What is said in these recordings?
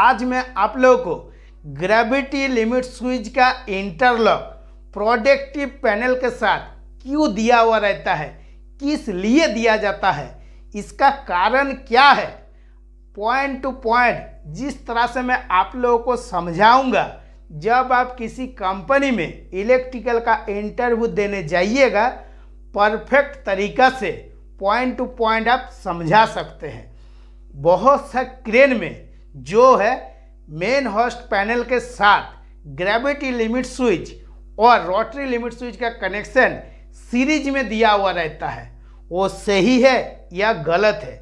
आज मैं आप लोगों को ग्रेविटी लिमिट स्विच का इंटरलॉक प्रोडक्टिव पैनल के साथ क्यों दिया हुआ रहता है किस लिए दिया जाता है इसका कारण क्या है पॉइंट टू पॉइंट जिस तरह से मैं आप लोगों को समझाऊंगा जब आप किसी कंपनी में इलेक्ट्रिकल का इंटरव्यू देने जाइएगा परफेक्ट तरीका से पॉइंट टू पॉइंट आप समझा सकते हैं बहुत सा क्रेन में जो है मेन होस्ट पैनल के साथ ग्रेविटी लिमिट स्विच और रोटरी लिमिट स्विच का कनेक्शन सीरीज में दिया हुआ रहता है वो सही है या गलत है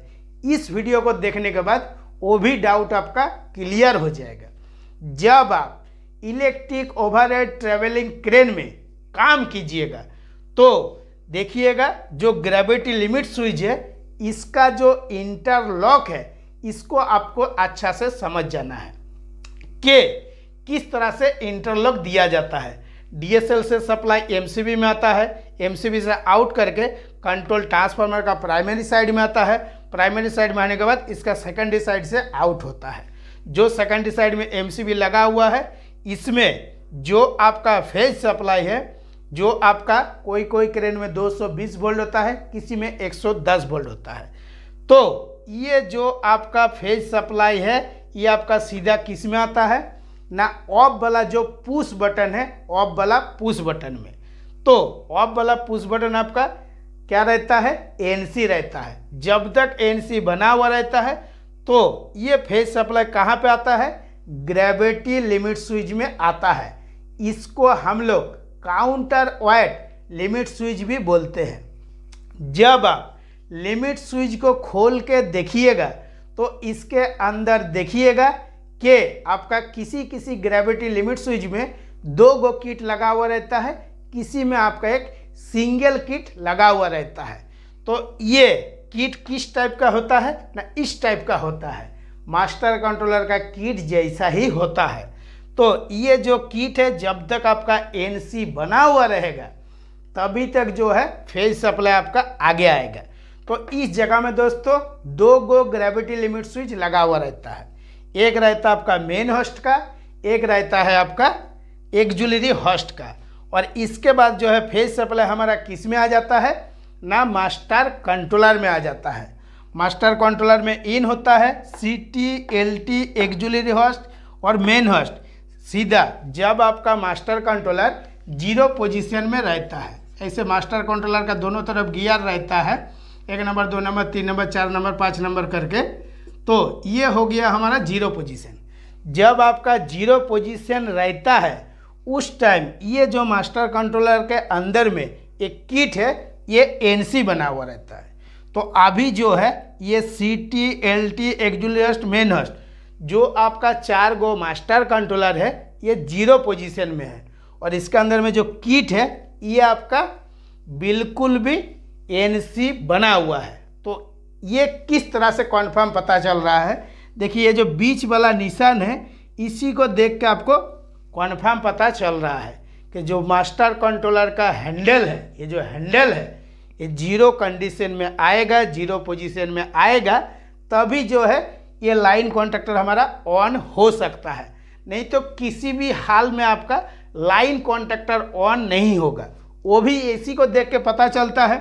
इस वीडियो को देखने के बाद वो भी डाउट आपका क्लियर हो जाएगा जब आप इलेक्ट्रिक ओवरहेड ट्रेवलिंग क्रेन में काम कीजिएगा तो देखिएगा जो ग्रेविटी लिमिट स्विच है इसका जो इंटरलॉक है इसको आपको अच्छा से समझ जाना है के किस तरह से इंटरलॉक दिया जाता है डीएसएल से सप्लाई एमसीबी में आता है एमसीबी से आउट करके कंट्रोल ट्रांसफार्मर का प्राइमरी साइड में आता है प्राइमरी साइड में आने के बाद इसका सेकेंडरी साइड से आउट होता है जो सेकेंडरी साइड में एमसीबी लगा हुआ है इसमें जो आपका फेज सप्लाई है जो आपका कोई कोई क्रेन में 220 वोल्ट होता है किसी में 110 वोल्ट होता है तो ये जो आपका फेज सप्लाई है ये आपका सीधा किस में आता है ना ऑफ वाला जो पुश बटन है ऑफ वाला पुश बटन में तो ऑफ वाला पुश बटन आपका क्या रहता है एनसी रहता है जब तक एनसी बना हुआ रहता है तो ये फेज सप्लाई कहाँ पे आता है ग्रेविटी लिमिट स्विच में आता है इसको हम लोग काउंटर वाइट लिमिट स्विच भी बोलते हैं जब आप लिमिट स्विच को खोल के देखिएगा तो इसके अंदर देखिएगा कि आपका किसी किसी ग्रेविटी लिमिट स्विच में दो गो किट लगा हुआ रहता है किसी में आपका एक सिंगल किट लगा हुआ रहता है तो ये किट किस टाइप का होता है ना इस टाइप का होता है मास्टर कंट्रोलर का किट जैसा ही होता है तो ये जो किट है जब तक आपका एनसी बना हुआ रहेगा तभी तक जो है फेज सप्लाई आपका आगे आएगा तो इस जगह में दोस्तों दो गो ग्रेविटी लिमिट स्विच लगा हुआ रहता है एक रहता है आपका मेन होस्ट का एक रहता है आपका एक्जुलरी होस्ट का और इसके बाद जो है फेस सप्लाई हमारा किस में आ जाता है ना मास्टर कंट्रोलर में आ जाता है मास्टर कंट्रोलर में इन होता है C T L T auxiliary hoist और मेन होस्ट सीधा जब आपका मास्टर कंट्रोलर जीरो पोजीशन में रहता है ऐसे मास्टर कंट्रोलर का दोनों तरफ गियर रहता है एक नंबर दो नंबर तीन नंबर चार नंबर पाँच नंबर करके तो ये हो गया हमारा जीरो पोजीशन जब आपका जीरो पोजीशन रहता है उस टाइम ये जो मास्टर कंट्रोलर के अंदर में एक किट है ये एनसी बना हुआ रहता है तो अभी जो है ये C T L T auxiliary main hoist जो आपका चार गो मास्टर कंट्रोलर है ये जीरो पोजीशन में है और इसके अंदर में जो किट है ये आपका बिल्कुल भी एन सी बना हुआ है तो ये किस तरह से कॉन्फर्म पता चल रहा है देखिए ये जो बीच वाला निशान है इसी को देख के आपको कॉन्फर्म पता चल रहा है कि जो मास्टर कंट्रोलर का हैंडल है ये जो हैंडल है ये जीरो कंडीशन में आएगा जीरो पोजीशन में आएगा तभी जो है ये लाइन कॉन्ट्रैक्टर हमारा ऑन हो सकता है नहीं तो किसी भी हाल में आपका लाइन कॉन्ट्रैक्टर ऑन नहीं होगा वो भी एसी को देख के पता चलता है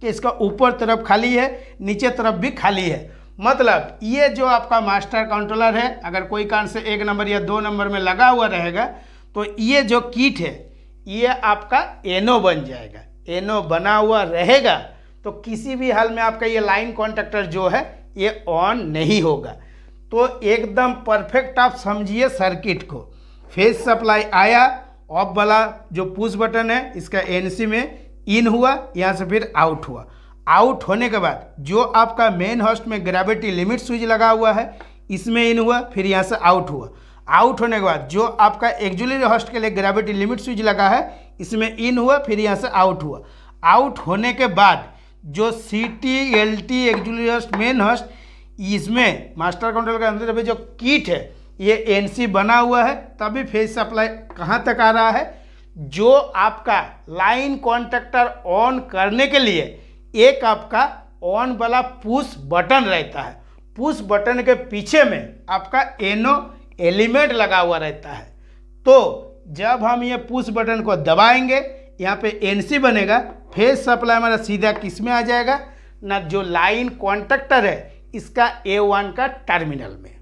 कि इसका ऊपर तरफ खाली है नीचे तरफ भी खाली है मतलब ये जो आपका मास्टर कंट्रोलर है अगर कोई कारण से एक नंबर या दो नंबर में लगा हुआ रहेगा तो ये जो किट है ये आपका एनो बन जाएगा एनो बना हुआ रहेगा तो किसी भी हाल में आपका ये लाइन कॉन्ट्रेक्टर जो है ये ऑन नहीं होगा तो एकदम परफेक्ट आप समझिए सर्किट को फेस सप्लाई आया ऑफ वाला जो पुश बटन है इसका एनसी में इन हुआ यहाँ से फिर आउट हुआ आउट होने के बाद जो आपका मेन हॉस्ट में ग्रेविटी लिमिट स्विच लगा हुआ है इसमें इन हुआ फिर यहाँ से आउट हुआ आउट होने के बाद जो आपका एक्जुलरी हॉस्ट के लिए ग्रेविटी लिमिट स्विच लगा है इसमें इन हुआ फिर यहाँ से आउट हुआ आउट होने के बाद जो C T L T auxiliary hoist main hoist इसमें मास्टर कंट्रोल के अंदर अभी जो किट है ये एनसी बना हुआ है तभी फेस सप्लाई कहाँ तक आ रहा है जो आपका लाइन कॉन्ट्रैक्टर ऑन करने के लिए एक आपका ऑन वाला पुश बटन रहता है पुश बटन के पीछे में आपका एनो एलिमेंट लगा हुआ रहता है तो जब हम ये पुश बटन को दबाएंगे यहाँ पे एनसी बनेगा फेस सप्लाई हमारा सीधा किस में आ जाएगा ना जो लाइन कॉन्ट्रैक्टर है इसका ए वन का टर्मिनल में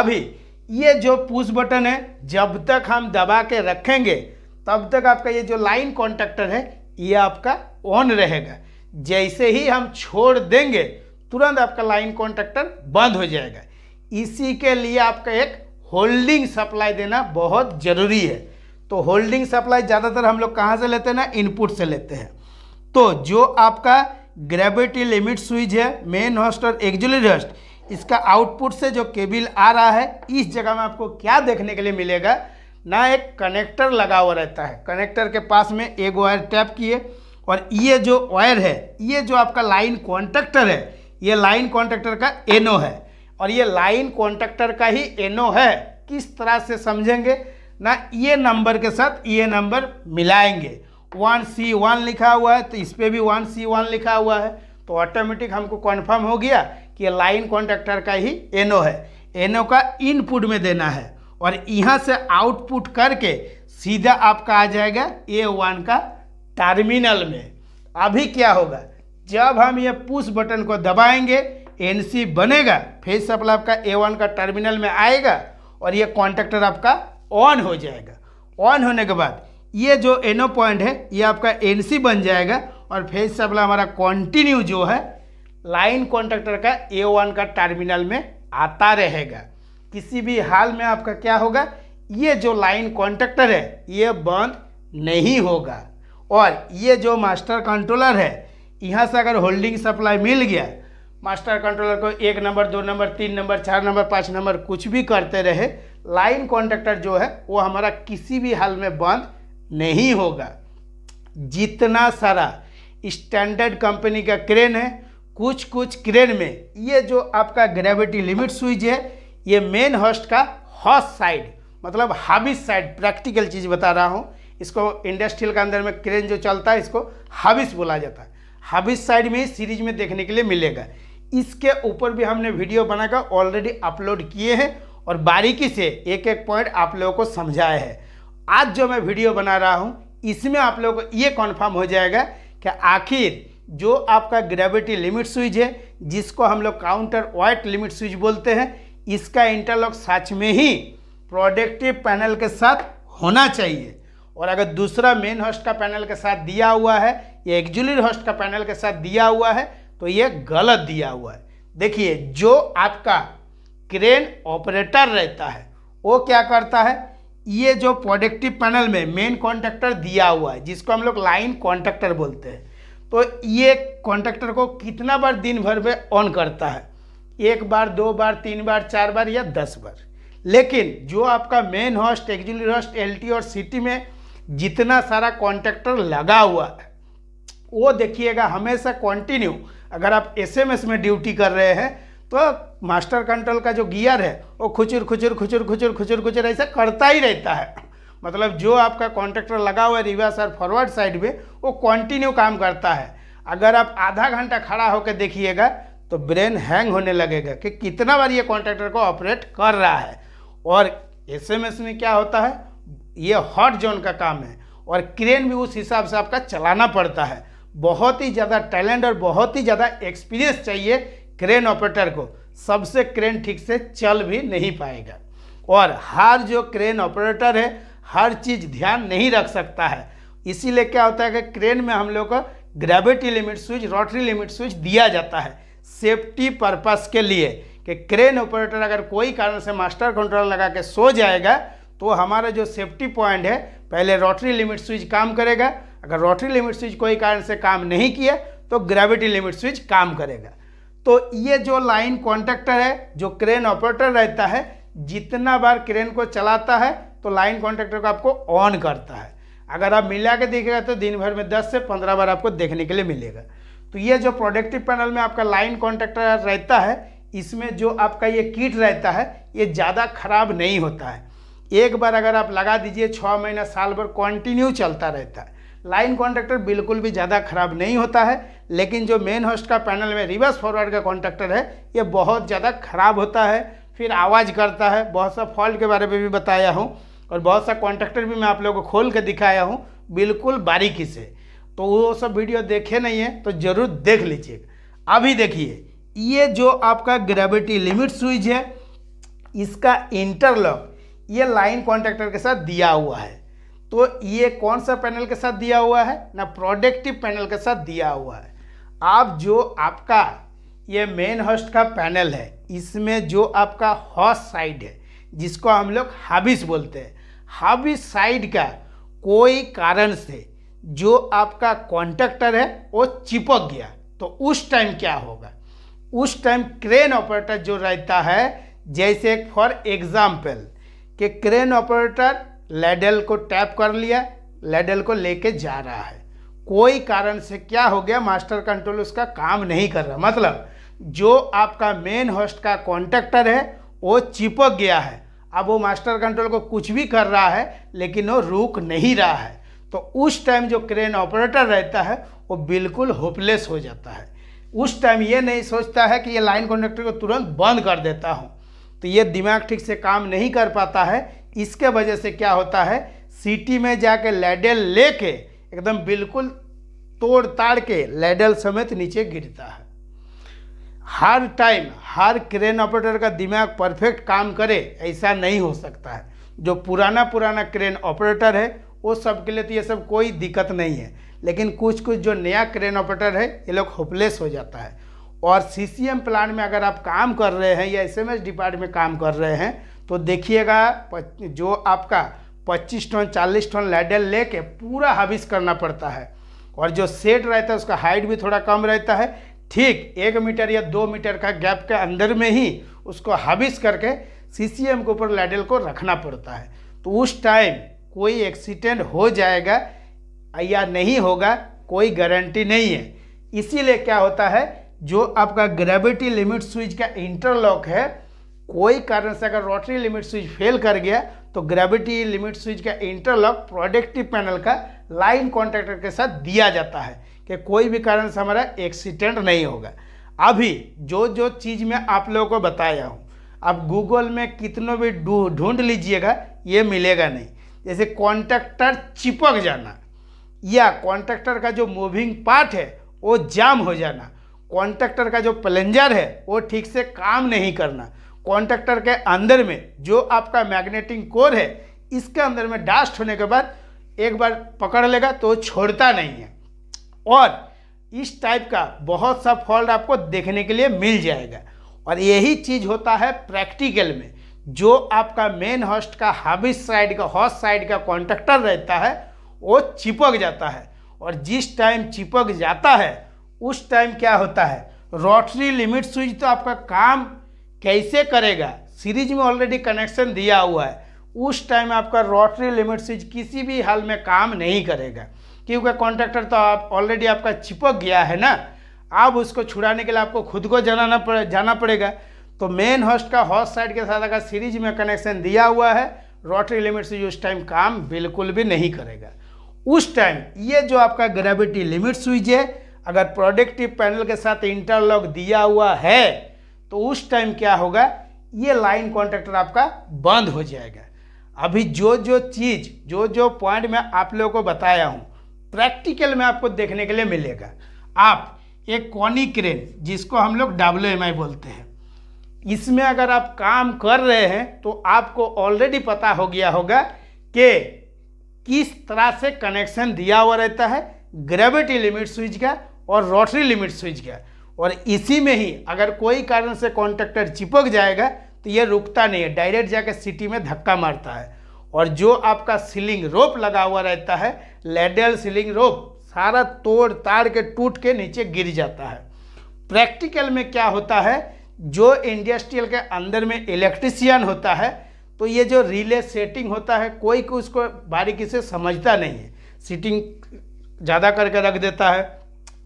अभी ये जो पुश बटन है जब तक हम दबा के रखेंगे तब तक आपका ये जो लाइन कॉन्टैक्टर है ये आपका ऑन रहेगा जैसे ही हम छोड़ देंगे तुरंत आपका लाइन कॉन्टैक्टर बंद हो जाएगा इसी के लिए आपका एक होल्डिंग सप्लाई देना बहुत ज़रूरी है तो होल्डिंग सप्लाई ज़्यादातर हम लोग कहाँ से लेते हैं ना इनपुट से लेते हैं तो जो आपका ग्रेविटी लिमिट स्विच है मेन होस्ट और एग्जुलरी होस्ट इसका आउटपुट से जो केबिल आ रहा है इस जगह में आपको क्या देखने के लिए मिलेगा ना एक कनेक्टर लगा हुआ रहता है कनेक्टर के पास में एक वायर टैप किए और ये जो वायर है ये जो आपका लाइन कॉन्ट्रेक्टर है ये लाइन कॉन्ट्रेक्टर का एनओ है और ये लाइन कॉन्ट्रेक्टर का ही एनओ है किस तरह से समझेंगे ना ये नंबर के साथ ये नंबर मिलाएंगे वन सी वन लिखा हुआ है तो इस पर भी वन सी वन लिखा हुआ है तो ऑटोमेटिक हमको कन्फर्म हो गया कि ये लाइन कॉन्ट्रैक्टर का ही एनओ है एनओ का इनपुट में देना है और यहाँ से आउटपुट करके सीधा आपका आ जाएगा ए वन का टर्मिनल में अभी क्या होगा जब हम ये पुश बटन को दबाएंगे एनसी बनेगा फेज सप्लाई आपका ए वन का टर्मिनल में आएगा और ये कॉन्टेक्टर आपका ऑन हो जाएगा ऑन होने के बाद ये जो एनो पॉइंट है ये आपका एनसी बन जाएगा और फेज सप्लाई हमारा कॉन्टिन्यू जो है लाइन कॉन्टेक्टर का ए वन का टर्मिनल में आता रहेगा किसी भी हाल में आपका क्या होगा ये जो लाइन कॉन्ट्रैक्टर है ये बंद नहीं होगा और ये जो मास्टर कंट्रोलर है यहाँ से अगर होल्डिंग सप्लाई मिल गया मास्टर कंट्रोलर को एक नंबर दो नंबर तीन नंबर चार नंबर पाँच नंबर कुछ भी करते रहे लाइन कॉन्ट्रैक्टर जो है वो हमारा किसी भी हाल में बंद नहीं होगा जितना सारा स्टैंडर्ड कंपनी का क्रेन है कुछ कुछ क्रेन में ये जो आपका ग्रेविटी लिमिट स्विच है ये मेन होस्ट का हॉस साइड मतलब हाबिस साइड प्रैक्टिकल चीज़ बता रहा हूँ इसको इंडस्ट्रियल के अंदर में क्रेन जो चलता है इसको हाबिस बोला जाता है हाबिस साइड में सीरीज में देखने के लिए मिलेगा इसके ऊपर भी हमने वीडियो बनाकर ऑलरेडी अपलोड किए हैं और बारीकी से एक एक पॉइंट आप लोगों को समझाया है आज जो मैं वीडियो बना रहा हूँ इसमें आप लोगों को ये कन्फर्म हो जाएगा कि आखिर जो आपका ग्रेविटी लिमिट स्विच है जिसको हम लोग काउंटर वाइट लिमिट स्विच बोलते हैं इसका इंटरलॉक सच में ही प्रोडक्टिव पैनल के साथ होना चाहिए और अगर दूसरा मेन होस्ट का पैनल के साथ दिया हुआ है या एक्जुलर होस्ट का पैनल के साथ दिया हुआ है तो ये गलत दिया हुआ है देखिए जो आपका क्रेन ऑपरेटर रहता है वो क्या करता है ये जो प्रोडक्टिव पैनल में मेन कॉन्ट्रैक्टर दिया हुआ है जिसको हम लोग लाइन कॉन्ट्रैक्टर बोलते हैं तो ये कॉन्ट्रैक्टर को कितना बार दिन भर में ऑन करता है एक बार दो बार तीन बार चार बार या दस बार लेकिन जो आपका main hoist auxiliary hoist LT और सिटी में जितना सारा कॉन्ट्रैक्टर लगा हुआ है वो देखिएगा हमेशा कंटिन्यू अगर आप एसएमएस में ड्यूटी कर रहे हैं तो मास्टर कंट्रोल का जो गियर है वो खुचुर खुचुर खुचुर खुचुर खुचुर खुचुर ऐसा करता ही रहता है मतलब जो आपका कॉन्ट्रैक्टर लगा हुआ है रिवर्स और फॉरवर्ड साइड में वो कॉन्टिन्यू काम करता है अगर आप आधा घंटा खड़ा होकर देखिएगा तो ब्रेन हैंग होने लगेगा कि कितना बार ये कॉन्ट्रैक्टर को ऑपरेट कर रहा है और एसएमएस में क्या होता है ये हॉट जोन का काम है और क्रेन भी उस हिसाब से आपका चलाना पड़ता है बहुत ही ज़्यादा टैलेंट और बहुत ही ज़्यादा एक्सपीरियंस चाहिए क्रेन ऑपरेटर को सबसे क्रेन ठीक से चल भी नहीं पाएगा और हर जो क्रेन ऑपरेटर है हर चीज़ ध्यान नहीं रख सकता है इसीलिए क्या होता है कि क्रेन में हम लोग को gravity limit switch rotary limit switch दिया जाता है सेफ्टी पर्पस के लिए कि क्रेन ऑपरेटर अगर कोई कारण से मास्टर कंट्रोल लगा के सो जाएगा तो हमारा जो सेफ्टी पॉइंट है पहले रोटरी लिमिट स्विच काम करेगा अगर रोटरी लिमिट स्विच कोई कारण से काम नहीं किया तो ग्रेविटी लिमिट स्विच काम करेगा तो ये जो लाइन कॉन्ट्रैक्टर है जो क्रेन ऑपरेटर रहता है जितना बार क्रेन को चलाता है तो लाइन कॉन्ट्रैक्टर को आपको ऑन करता है अगर आप मिला के देखेगा तो दिन भर में 10 से 15 बार आपको देखने के लिए मिलेगा तो ये जो प्रोडक्टिव पैनल में आपका लाइन कॉन्ट्रैक्टर रहता है इसमें जो आपका ये किट रहता है ये ज़्यादा खराब नहीं होता है एक बार अगर आप लगा दीजिए छः महीना साल भर कंटिन्यू चलता रहता है लाइन कॉन्ट्रैक्टर बिल्कुल भी ज़्यादा खराब नहीं होता है लेकिन जो मेन होस्ट का पैनल में रिवर्स फॉरवर्ड का कॉन्ट्रैक्टर है ये बहुत ज़्यादा खराब होता है फिर आवाज़ करता है बहुत सा फॉल्ट के बारे में भी बताया हूँ और बहुत सा कॉन्ट्रैक्टर भी मैं आप लोगों को खोल के दिखाया हूँ बिल्कुल बारीकी से तो वो सब वीडियो देखे नहीं है तो ज़रूर देख लीजिएगा अभी देखिए ये जो आपका ग्रेविटी लिमिट स्विच है इसका इंटरलॉक ये लाइन कॉन्ट्रैक्टर के साथ दिया हुआ है तो ये कौन सा पैनल के साथ दिया हुआ है ना प्रोडक्टिव पैनल के साथ दिया हुआ है आप जो आपका ये मेन हॉस्ट का पैनल है इसमें जो आपका हॉस्ट साइड है जिसको हम लोग हाबिस बोलते हैं हाबिस साइड का कोई कारण से जो आपका कॉन्ट्रैक्टर है वो चिपक गया तो उस टाइम क्या होगा उस टाइम क्रेन ऑपरेटर जो रहता है जैसे फॉर एग्जाम्पल कि क्रेन ऑपरेटर लेडल को टैप कर लिया लेडल को लेके जा रहा है कोई कारण से क्या हो गया मास्टर कंट्रोल उसका काम नहीं कर रहा मतलब जो आपका मेन होस्ट का कॉन्ट्रैक्टर है वो चिपक गया है अब वो मास्टर कंट्रोल को कुछ भी कर रहा है लेकिन वो रुक नहीं रहा है तो उस टाइम जो क्रेन ऑपरेटर रहता है वो बिल्कुल होपलेस हो जाता है उस टाइम ये नहीं सोचता है कि ये लाइन कंडक्टर को तुरंत बंद कर देता हूँ तो ये दिमाग ठीक से काम नहीं कर पाता है इसके वजह से क्या होता है सिटी में जाके लेडल लेके एकदम बिल्कुल तोड़ ताड़ के लैडल समेत नीचे गिरता है हर टाइम हर क्रेन ऑपरेटर का दिमाग परफेक्ट काम करे ऐसा नहीं हो सकता है जो पुराना पुराना क्रेन ऑपरेटर है वो सब के लिए तो ये सब कोई दिक्कत नहीं है लेकिन कुछ कुछ जो नया क्रेन ऑपरेटर है ये लोग होपलेस हो जाता है और सी सी एम प्लान में अगर आप काम कर रहे हैं या एस एम एस डिपार्टमेंट में काम कर रहे हैं तो देखिएगा जो आपका पच्चीस टन चालीस टन लैडल लेके पूरा हाविस करना पड़ता है और जो सेट रहता है उसका हाइट भी थोड़ा कम रहता है ठीक एक मीटर या दो मीटर का गैप के अंदर में ही उसको हाविस करके सी के ऊपर लैडल को रखना पड़ता है तो उस टाइम कोई एक्सीडेंट हो जाएगा या नहीं होगा कोई गारंटी नहीं है इसीलिए क्या होता है जो आपका ग्रेविटी लिमिट स्विच का इंटरलॉक है कोई कारण से अगर रोटरी लिमिट स्विच फेल कर गया तो ग्रेविटी लिमिट स्विच का इंटरलॉक प्रोडक्टिव पैनल का लाइन कॉन्ट्रैक्टर के साथ दिया जाता है कि कोई भी कारण से हमारा एक्सीडेंट नहीं होगा अभी जो जो चीज़ मैं आप लोगों को बताया हूँ आप गूगल में कितनों भी ढूंढ लीजिएगा ये मिलेगा नहीं जैसे कॉन्ट्रैक्टर चिपक जाना या कॉन्ट्रैक्टर का जो मूविंग पार्ट है वो जाम हो जाना कॉन्ट्रैक्टर का जो प्लेंजर है वो ठीक से काम नहीं करना कॉन्ट्रैक्टर के अंदर में जो आपका मैग्नेटिंग कोर है इसके अंदर में डास्ट होने के बाद एक बार पकड़ लेगा तो छोड़ता नहीं है और इस टाइप का बहुत सा फॉल्ट आपको देखने के लिए मिल जाएगा और यही चीज़ होता है प्रैक्टिकल में जो आपका मेन हॉस्ट का हाबिस साइड का हॉस्ट साइड का कॉन्ट्रैक्टर रहता है वो चिपक जाता है और जिस टाइम चिपक जाता है उस टाइम क्या होता है रोटरी लिमिट स्विच तो आपका काम कैसे करेगा सीरीज में ऑलरेडी कनेक्शन दिया हुआ है उस टाइम आपका रोटरी लिमिट स्विच किसी भी हाल में काम नहीं करेगा क्योंकि कॉन्ट्रैक्टर तो आप ऑलरेडी आपका चिपक गया है ना अब उसको छुड़ाने के लिए आपको खुद को जाना पड़े जाना पड़ेगा तो मेन होस्ट का हॉस्ट साइड के साथ अगर सीरीज में कनेक्शन दिया हुआ है रोटरी लिमिट स्विच उस टाइम काम बिल्कुल भी नहीं करेगा उस टाइम ये जो आपका ग्रेविटी लिमिट स्विच है अगर प्रोडक्टिव पैनल के साथ इंटरलॉक दिया हुआ है तो उस टाइम क्या होगा ये लाइन कॉन्ट्रेक्टर आपका बंद हो जाएगा अभी जो जो चीज़ जो जो पॉइंट मैं आप लोगों को बताया हूँ प्रैक्टिकल में आपको देखने के लिए मिलेगा आप एक कॉनिक्रेन क्रेन जिसको हम लोग डब्ल्यू बोलते हैं इसमें अगर आप काम कर रहे हैं तो आपको ऑलरेडी पता हो गया होगा कि किस तरह से कनेक्शन दिया हुआ रहता है ग्रेविटी लिमिट स्विच का और रोटरी लिमिट स्विच का और इसी में ही अगर कोई कारण से कॉन्ट्रेक्टर चिपक जाएगा तो ये रुकता नहीं है डायरेक्ट जाकर सिटी में धक्का मारता है और जो आपका सीलिंग रोप लगा हुआ रहता है लेडल सीलिंग रोप सारा तोड़ ताड़ के टूट के नीचे गिर जाता है प्रैक्टिकल में क्या होता है जो इंडस्ट्रियल के अंदर में इलेक्ट्रिशियन होता है तो ये जो रिले सेटिंग होता है कोई को उसको बारीकी से समझता नहीं है सीटिंग ज़्यादा करके रख देता है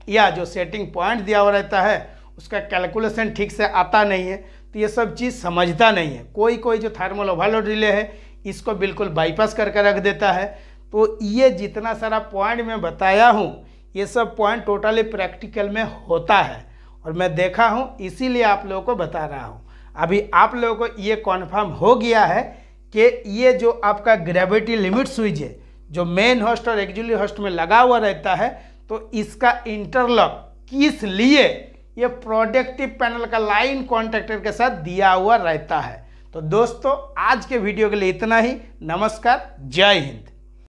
या जो सेटिंग पॉइंट दिया हुआ रहता है उसका कैलकुलेशन ठीक से आता नहीं है तो ये सब चीज़ समझता नहीं है कोई कोई जो थर्मल ओवरलोड रिले है इसको बिल्कुल बाईपास करके रख देता है तो ये जितना सारा पॉइंट मैं बताया हूँ ये सब पॉइंट टोटली प्रैक्टिकल में होता है और मैं देखा हूँ इसीलिए आप लोगों को बता रहा हूँ अभी आप लोगों को ये कॉन्फर्म हो गया है कि ये जो आपका ग्रेविटी लिमिट स्विच है जो मेन होस्ट और एक्चुअली होस्ट में लगा हुआ रहता है तो इसका इंटरलॉक किस लिए ये प्रोडक्टिव पैनल का लाइन कॉन्ट्रैक्टर के साथ दिया हुआ रहता है तो दोस्तों आज के वीडियो के लिए इतना ही नमस्कार जय हिंद